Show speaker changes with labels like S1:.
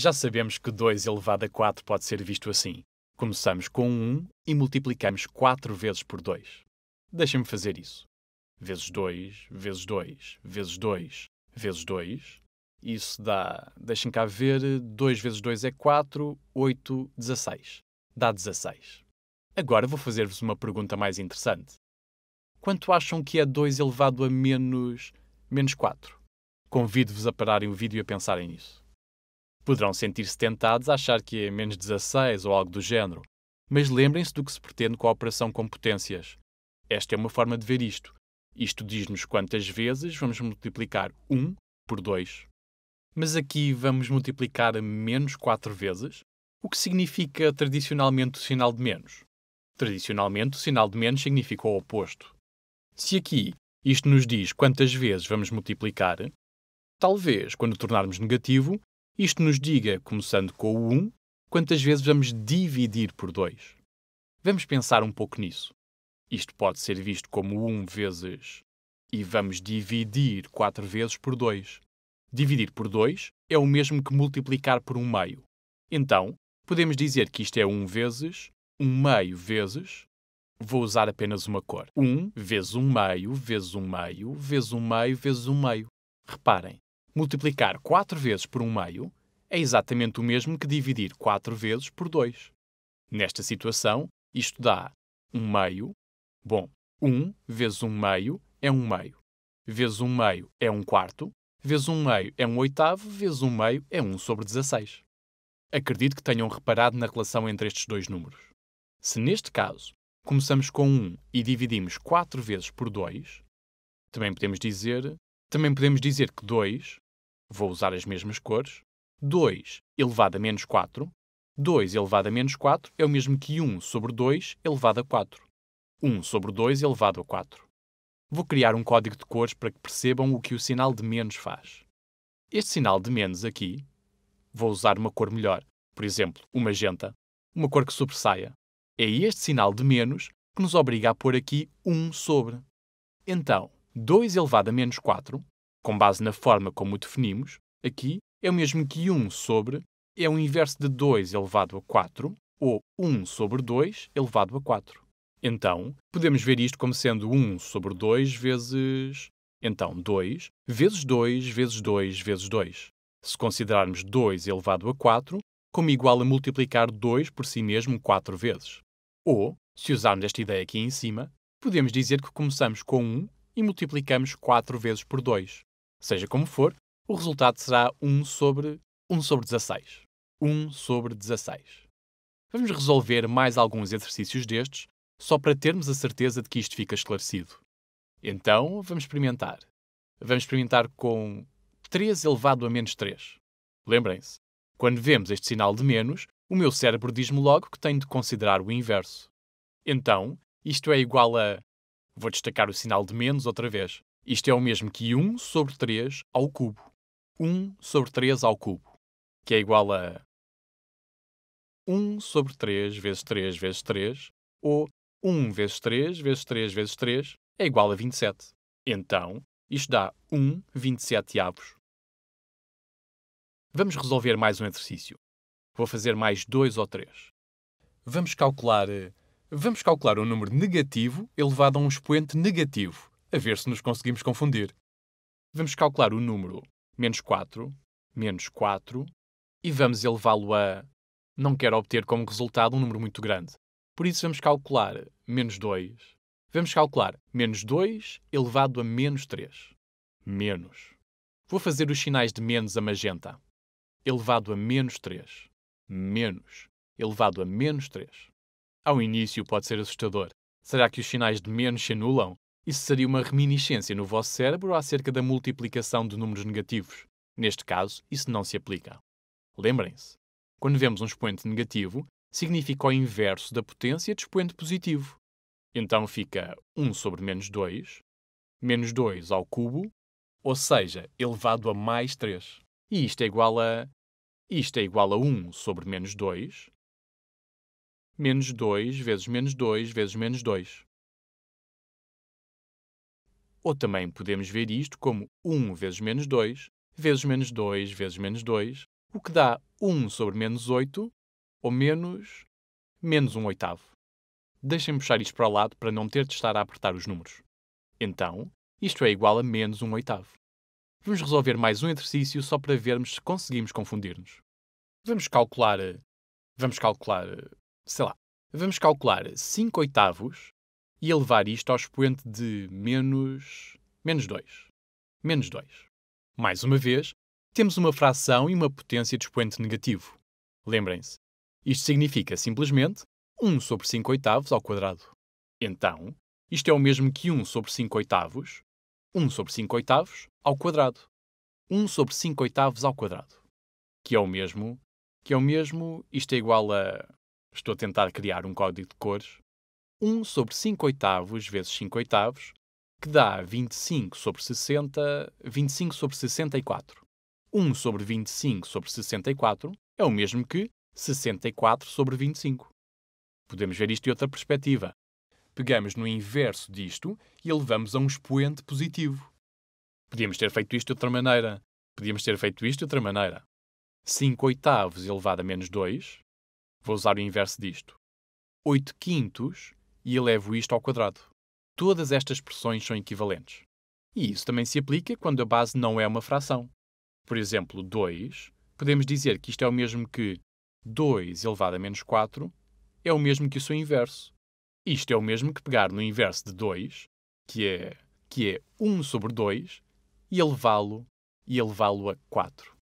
S1: Já sabemos que 2 elevado a 4 pode ser visto assim. Começamos com 1 e multiplicamos 4 vezes por 2. Deixem-me fazer isso. Vezes 2, vezes 2, vezes 2, vezes 2. Isso dá, deixem cá ver, 2 vezes 2 é 4, 8, 16. Dá 16. Agora vou fazer-vos uma pergunta mais interessante. Quanto acham que é 2 elevado a menos, menos 4? Convido-vos a pararem o vídeo e a pensarem nisso poderão sentir-se tentados a achar que é menos 16 ou algo do género, mas lembrem-se do que se pretende com a operação com potências. Esta é uma forma de ver isto. Isto diz-nos quantas vezes vamos multiplicar 1 por 2. Mas aqui vamos multiplicar menos 4 vezes, o que significa tradicionalmente o sinal de menos. Tradicionalmente, o sinal de menos significa o oposto. Se aqui isto nos diz quantas vezes vamos multiplicar, talvez, quando tornarmos negativo, isto nos diga, começando com o 1, quantas vezes vamos dividir por 2. Vamos pensar um pouco nisso. Isto pode ser visto como 1 vezes e vamos dividir 4 vezes por 2. Dividir por 2 é o mesmo que multiplicar por 1 meio. Então, podemos dizer que isto é 1 vezes 1 meio vezes. Vou usar apenas uma cor. 1 vezes 1 meio vezes 1 meio vezes 1 meio vezes 1 meio. Reparem, Multiplicar 4 vezes por 1 meio é exatamente o mesmo que dividir 4 vezes por 2. Nesta situação, isto dá 1 meio. Bom, 1 vezes 1 meio é 1 meio. Vezes 1 meio é 1 quarto. Vezes 1 meio é 1 oitavo. Vezes 1 meio é 1 sobre 16. Acredito que tenham reparado na relação entre estes dois números. Se neste caso começamos com 1 e dividimos 4 vezes por 2, também podemos dizer, também podemos dizer que 2 vou usar as mesmas cores. 2 elevado a menos 4. 2 elevado a menos 4 é o mesmo que 1 sobre 2 elevado a 4. 1 sobre 2 elevado a 4. Vou criar um código de cores para que percebam o que o sinal de menos faz. Este sinal de menos aqui, vou usar uma cor melhor, por exemplo, o magenta, uma cor que sobressaia. É este sinal de menos que nos obriga a pôr aqui 1 sobre. Então, 2 elevado a menos 4 com base na forma como o definimos, aqui é o mesmo que 1 sobre é o inverso de 2 elevado a 4, ou 1 sobre 2 elevado a 4. Então, podemos ver isto como sendo 1 sobre 2 vezes. Então, 2 vezes 2 vezes 2 vezes 2. Se considerarmos 2 elevado a 4, como igual a multiplicar 2 por si mesmo 4 vezes. Ou, se usarmos esta ideia aqui em cima, podemos dizer que começamos com 1 e multiplicamos 4 vezes por 2. Seja como for, o resultado será 1 sobre 1 sobre 16. 1 sobre 16. Vamos resolver mais alguns exercícios destes, só para termos a certeza de que isto fica esclarecido. Então, vamos experimentar. Vamos experimentar com 3 elevado a menos 3. Lembrem-se, quando vemos este sinal de menos, o meu cérebro diz-me logo que tenho de considerar o inverso. Então, isto é igual a. Vou destacar o sinal de menos outra vez. Isto é o mesmo que 1 sobre 3 ao cubo. 1 sobre 3 ao cubo, que é igual a 1 sobre 3 vezes 3 vezes 3, ou 1 vezes 3 vezes 3 vezes 3 é igual a 27. Então, isto dá 1 27 avos. Vamos resolver mais um exercício. Vou fazer mais 2 ou 3. Vamos calcular... Eh, vamos calcular um número negativo elevado a um expoente negativo a ver se nos conseguimos confundir. Vamos calcular o número menos 4, menos 4, e vamos elevá-lo a. Não quero obter como resultado um número muito grande. Por isso vamos calcular menos 2. Vamos calcular menos 2 elevado a menos 3. Menos. Vou fazer os sinais de menos a magenta. Elevado a menos 3. Menos. Elevado a menos 3. Ao início pode ser assustador. Será que os sinais de menos se anulam? Isso seria uma reminiscência no vosso cérebro acerca da multiplicação de números negativos. Neste caso, isso não se aplica. Lembrem-se, quando vemos um expoente negativo, significa o inverso da potência de expoente positivo. Então fica 1 sobre menos 2, menos 2 ao cubo, ou seja, elevado a mais 3. E isto é igual a... Isto é igual a 1 sobre menos 2, menos 2 vezes menos 2 vezes menos 2. Ou também podemos ver isto como 1 vezes menos 2, vezes menos 2, vezes menos 2, o que dá 1 sobre menos 8, ou menos... menos 1 oitavo. Deixem-me puxar isto para o lado para não ter de estar a apertar os números. Então, isto é igual a menos 1 oitavo. Vamos resolver mais um exercício só para vermos se conseguimos confundir-nos. Vamos calcular... Eh, vamos calcular... Eh, sei lá. Vamos calcular 5 oitavos e elevar isto ao expoente de menos. menos 2. Menos 2. Mais uma vez, temos uma fração e uma potência de expoente negativo. Lembrem-se, isto significa simplesmente 1 sobre 5 oitavos ao quadrado. Então, isto é o mesmo que 1 sobre 5 oitavos, 1 sobre 5 oitavos ao quadrado. 1 sobre 5 oitavos ao quadrado. Que é o mesmo, que é o mesmo, isto é igual a... Estou a tentar criar um código de cores 1 sobre 5 oitavos vezes 5 oitavos, que dá 25 sobre 60, 25 sobre 64. 1 sobre 25 sobre 64 é o mesmo que 64 sobre 25. Podemos ver isto de outra perspectiva. Pegamos no inverso disto e elevamos a um expoente positivo. Podíamos ter feito isto de outra maneira. Podíamos ter feito isto de outra maneira. 5 oitavos elevado a menos 2. Vou usar o inverso disto. 8 quintos e elevo isto ao quadrado. Todas estas expressões são equivalentes. E isso também se aplica quando a base não é uma fração. Por exemplo, 2, podemos dizer que isto é o mesmo que 2 elevado a menos 4 é o mesmo que o seu inverso. Isto é o mesmo que pegar no inverso de 2, que é, que é 1 sobre 2, e elevá-lo e elevá-lo a 4.